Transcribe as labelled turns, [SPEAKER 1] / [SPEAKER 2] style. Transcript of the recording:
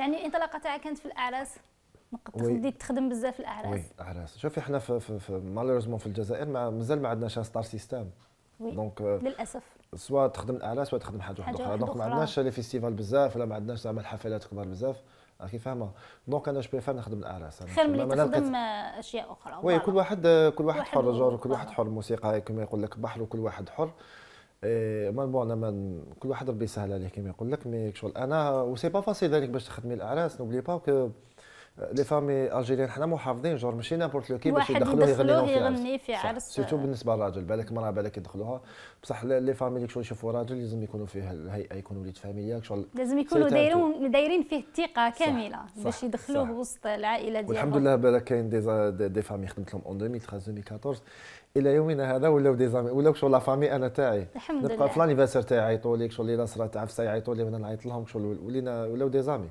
[SPEAKER 1] يعني الانطلاقه تاعك كانت في الاعراس بديت تخدم بزاف في الاعراس وي
[SPEAKER 2] اعراس شوفي احنا في, في, مالوريزمون في الجزائر ما مازال ما عندناش ستار سيستم وي دونك euh, للاسف سواء تخدم الاعراس سواء تخدم حاجه واحده اخرى دونك ما عندناش لي فيستيفال بزاف ولا ما عندناش زعما الحفلات كبار بزاف راكي فاهمه دونك انا بريفير نخدم الاعراس خير ملي تخدم
[SPEAKER 3] اشياء اخرى وي كل
[SPEAKER 2] واحد كل واحد, واحد حر جور كل واحد حر الموسيقى كما يقول لك بحر وكل واحد حر إيه، امال بون انا كل واحد ربي يسهل عليه كما يقول لك مي شغل انا وسي با فاسي ذلك باش تخدمي الاعراس نوبلي با كو لي فامي الجيريان حنا محافظين جور ماشي نابورت لو كي باش يدخلوه يغني
[SPEAKER 1] في عرس سيرتو
[SPEAKER 2] بالنسبه للراجل بالك المراه بالك يدخلوها بصح لي فامي اللي كيشوفوا يشوفوا راجل لازم يكونوا فيه الهيئه يكونوا وليد فاميليا لازم يكونوا دايرين
[SPEAKER 1] دايرين فيه الثقه كامله باش يدخلوه صح وسط العائله ديالهم والحمد لله
[SPEAKER 2] بالك كاين دي دي فامي خدمت لهم اون 2013 2014 الى يومنا هذا ولاو دي زامي ولاو شغل لا فامي انا تاعي الحمد لله في لانيفرسير تاعي يعيطوا لي شغل لي نصره تاع عفسه يعيطوا لي وانا نعيط لهم شغل ولينا ولاو دي زامي